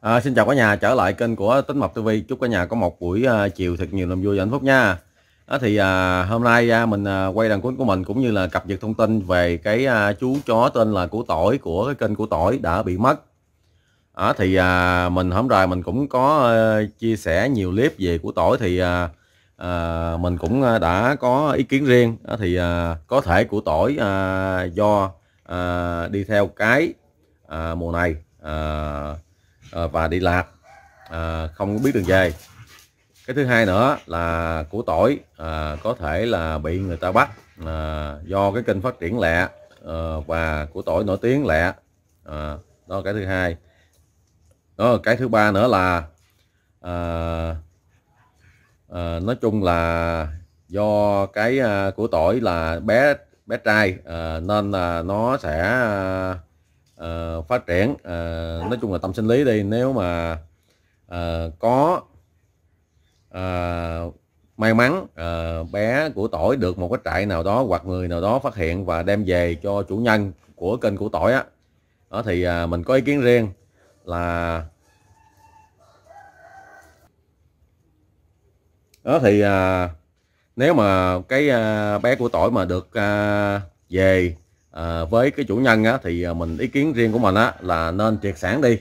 À, xin chào cả nhà trở lại kênh của Tính Mập TV chúc cả nhà có một buổi uh, chiều thật nhiều niềm vui và hạnh phúc nha à, thì à, hôm nay à, mình à, quay đàn cuốn của mình cũng như là cập nhật thông tin về cái à, chú chó tên là của tỏi của cái kênh của tỏi đã bị mất à, thì à, mình hôm rồi mình cũng có à, chia sẻ nhiều clip về của tỏi thì à, à, mình cũng à, đã có ý kiến riêng à, thì à, có thể của tỏi à, do à, đi theo cái à, mùa này à, Ờ, và đi lạc à, không biết đường về cái thứ hai nữa là củ tỏi à, ờ, có thể là bị người ta bắt à, do cái kênh phát triển lẹ à, và củ tỏi nổi tiếng lẹ à, đó là cái thứ hai đó cái thứ ba nữa là à, à, nói chung là do cái à, củ tỏi là bé bé trai à, nên là nó sẽ à, uh, phát triển uh, nói chung là tâm sinh lý đi nếu mà uh, có uh, may mắn uh, bé của tỏi được một cái trại nào đó hoặc người nào đó phát hiện và đem về cho chủ nhân của kênh của tỏi á đó thì uh, mình có ý kiến riêng là đó thì uh, nếu mà cái uh, bé của tỏi mà được uh, về à, với cái chủ nhân á, thì ờ, mình ý kiến riêng của mình á, là nên triệt sản đi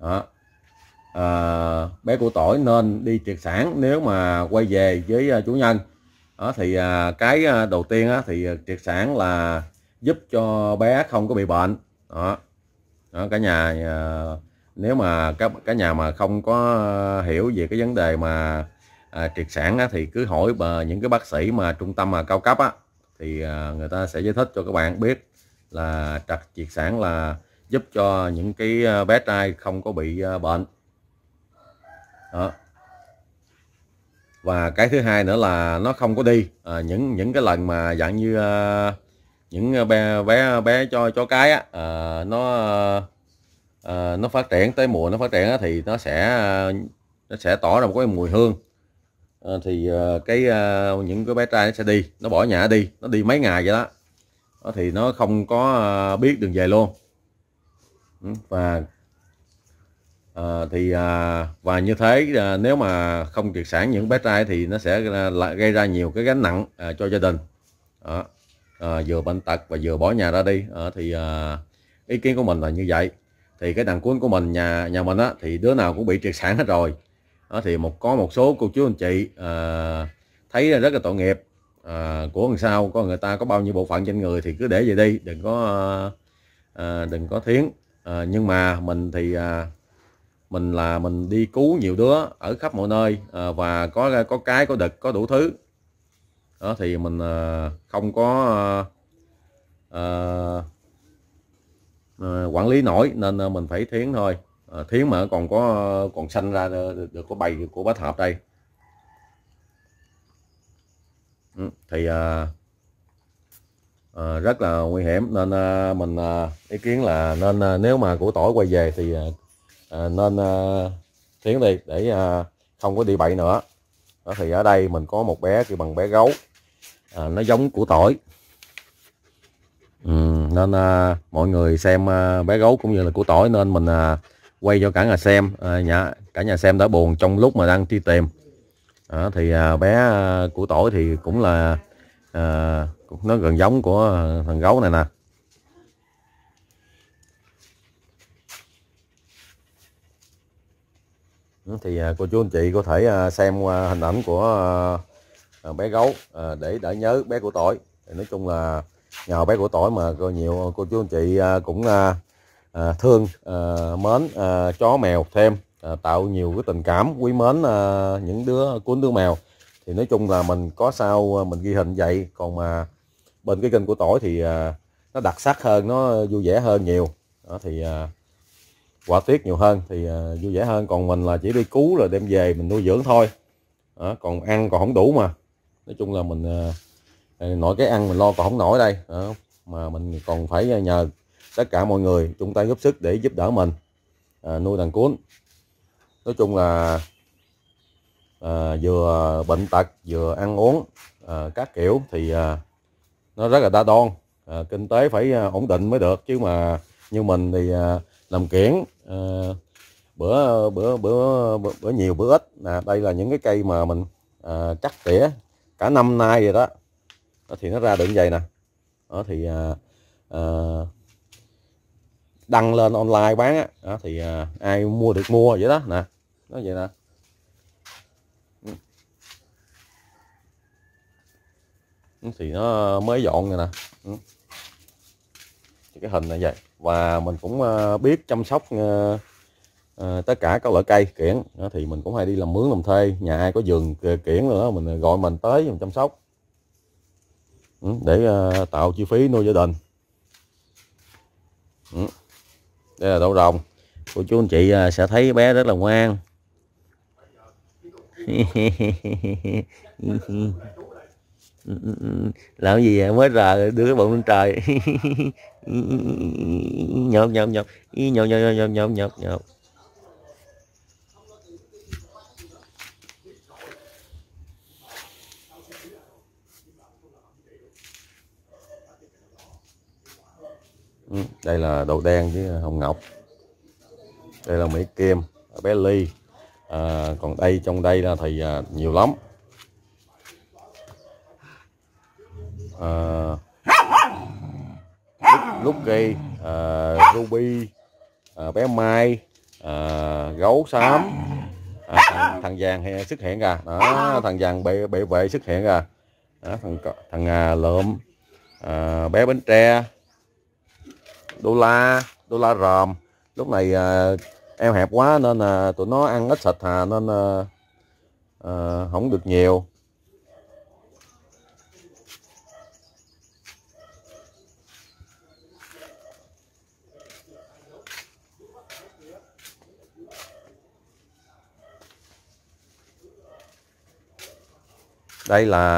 đó. À, bé của tỏi nên đi triệt sản nếu mà quay về với chủ nhân đó, thì à, cái đầu tiên á, thì triệt sản là giúp cho bé không có bị bệnh đó, đó cả nhà à, nếu mà các cả nhà mà không có hiểu về cái vấn đề mà à, triệt sản á, thì cứ hỏi bà, những cái bác sĩ mà trung tâm mà cao cấp á thì à, người ta sẽ giải thích cho các bạn biết là trật triệt sản là giúp cho những cái à, bé trai không có bị à, bệnh đó. và cái thứ hai nữa là nó không có đi à, những những cái lần mà dạng như à, những bé bé bé cho cho cái á, à, nó à, nó phát triển tới mùa nó phát triển á, thì nó sẽ nó sẽ tỏ ra một cái mùi hương Ờ, thì ờ, cái ờ, những cái bé trai nó sẽ đi nó bỏ nhà đi nó đi mấy ngày vậy đó thì nó không có biết đường về luôn ừ, và à, thì à, và như thế à, nếu mà không triệt sản những bé trai thì nó sẽ là gây ra nhiều cái gánh nặng à, cho gia đình à, à, vừa bệnh tật và vừa bỏ nhà ra đi à, thì à, ý kiến của mình là như vậy thì cái đằng cuốn của mình nhà nhà mình á thì đứa nào cũng bị triệt sản hết rồi đó thì một có một số cô chú anh chị à, thấy rất là tội nghiệp à, của người sau có người ta có bao nhiêu bộ phận trên người thì cứ để về đi đừng có à, đừng có thiến à, nhưng mà mình thì à, mình là mình đi cứu nhiều đứa ở khắp mọi nơi à, và có có cái có đực có đủ thứ đó thì mình à, không có à, à, quản lý nổi nên mình phải thiến thôi à, ờ, thiến mà còn có còn xanh ra được, có bày của bát hợp đây ừ, thì à, à, rất là nguy hiểm nên à, mình à, ý kiến là nên à, nếu mà của tỏi quay về thì à, nên à, thiến đi để à, không có đi bậy nữa đó, thì ở đây mình có một bé kêu bằng bé gấu à, nó giống của tỏi ừ, nên à, mọi người xem à, bé gấu cũng như là của tỏi nên mình à, quay cho cả nhà xem à, nhà cả nhà xem đã buồn trong lúc mà đang đi tìm à, thì à, bé à, của tổ thì cũng là à, nó gần giống của thằng gấu này nè ừ, thì à, cô chú anh chị có thể à, xem qua hình ảnh của bé gấu để đỡ nhớ bé của tỏi nói chung là nhờ bé của tỏi mà có nhiều cô chú anh chị cũng Ờ, thương ờ, mến ờ, chó mèo thêm tạo nhiều cái tình cảm quý mến những đứa cuốn đứa mèo thì nói chung là mình có sao mình ghi hình vậy còn mà bên cái kênh của tỏi thì nó đặc sắc hơn nó vui vẻ hơn nhiều đó thì à, quả tiết nhiều hơn thì vui vẻ hơn còn mình là chỉ đi cứu là đem về mình nuôi dưỡng thôi đó, còn ăn còn không đủ mà nói chung là mình à, cái ăn mình lo còn không nổi đây đó. mà mình còn phải nhờ tất cả mọi người chung tay góp sức để giúp đỡ mình à, nuôi thằng cuốn nói chung là à, vừa bệnh tật vừa ăn uống à, các kiểu thì à, nó rất là đa đoan à, kinh tế phải à, ổn định mới được chứ mà như mình thì à, làm kiển à, bữa, bữa bữa bữa bữa nhiều bữa ít nè à, đây là những cái cây mà mình à, cắt tỉa cả năm nay rồi đó, đó thì nó ra được như vậy nè đó thì à, à, đăng lên online bán á, đó, thì à, ai mua được mua vậy đó nè nó vậy nè ừ. Ừ, thì nó mới dọn rồi nè ừ. cái hình này vậy và mình cũng à, biết chăm sóc à, à, tất cả các loại cây kiển thì mình cũng hay đi làm mướn làm thuê nhà ai có vườn kiển nữa mình gọi mình tới mình chăm sóc để tạo chi phí nuôi gia đình ừ đây là đậu rồng cô chú anh chị à, sẽ thấy bé rất là ngoan làm gì vậy mới rờ đưa cái bụng lên trời nhộp nhộp nhộp nhộp nhộp nhộp nhộp nhộp nhộp Ừ, đây là đầu đen với à, hồng ngọc đây là mỹ kim à, bé ly à, còn đây trong đây là thì à, nhiều lắm à, lúc ghi à, ruby à, bé mai à, gấu xám à, thằng, thằng vàng hay xuất hiện ra đó thằng vàng bệ bệ vệ xuất hiện ra đó, thằng thằng à, lượm à, bé bánh tre đô la đô la ròm lúc này à, eo hẹp quá nên là ờ, tụi nó ăn ít thịt hà nên à, à, không được nhiều đây là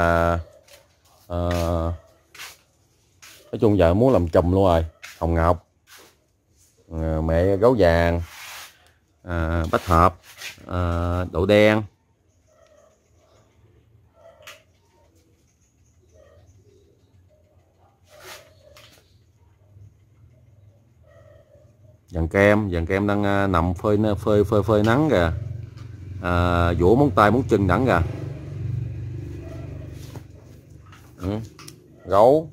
à, nói chung giờ muốn làm chùm luôn rồi hồng ngọc ờ, mẹ gấu vàng à, bách hợp à, đậu đen dàn kem dàn kem đang nằm phơi phơi phơi phơi nắng kìa à, vỗ móng tay móng chân đẳng kìa ừ. gấu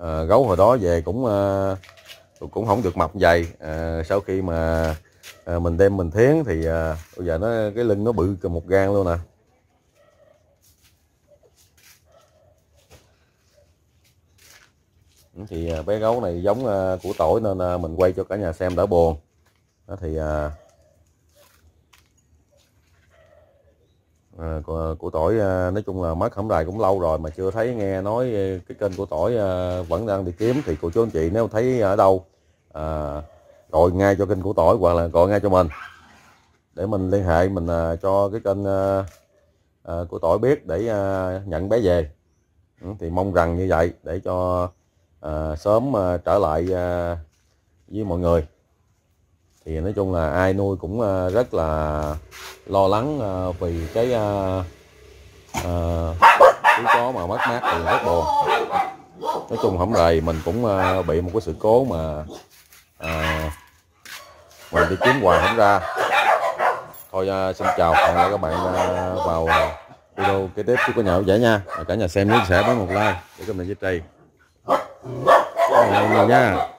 à, gấu hồi đó về cũng à, cũng không được mập dày à, sau khi mà à, mình đem mình thiến thì à, bây giờ nó cái lưng nó bự một gan luôn nè à. thì bé gấu này giống của tỏi nên mình quay cho cả nhà xem đỡ buồn đó thì của, của tỏi ờ, nói chung là mất hẩm đài cũng lâu rồi mà chưa thấy nghe nói ờ, cái kênh của tỏi ờ, vẫn đang đi kiếm thì cô chú anh chị nếu thấy ở đâu à, gọi ngay cho kênh của tỏi hoặc là gọi ngay cho mình để mình liên hệ mình à, cho cái kênh à, à, của tỏi biết để à, nhận bé về ừ, thì mong rằng như vậy để cho à, sớm à, trở lại à, với mọi người thì nói chung là ai nuôi cũng ờ, rất là lo lắng ờ, vì cái à, à, chú chó mà mất mát thì rất buồn nói chung hổng rầy mình cũng ờ, bị một cái sự cố mà à, mình đi kiếm hoài không ra thôi uh, xin chào hẹn gặp các bạn uh, vào video kế tiếp chú có nhà giải nha cả nhà xem nếu sẻ với một like để cho mình duy trì nha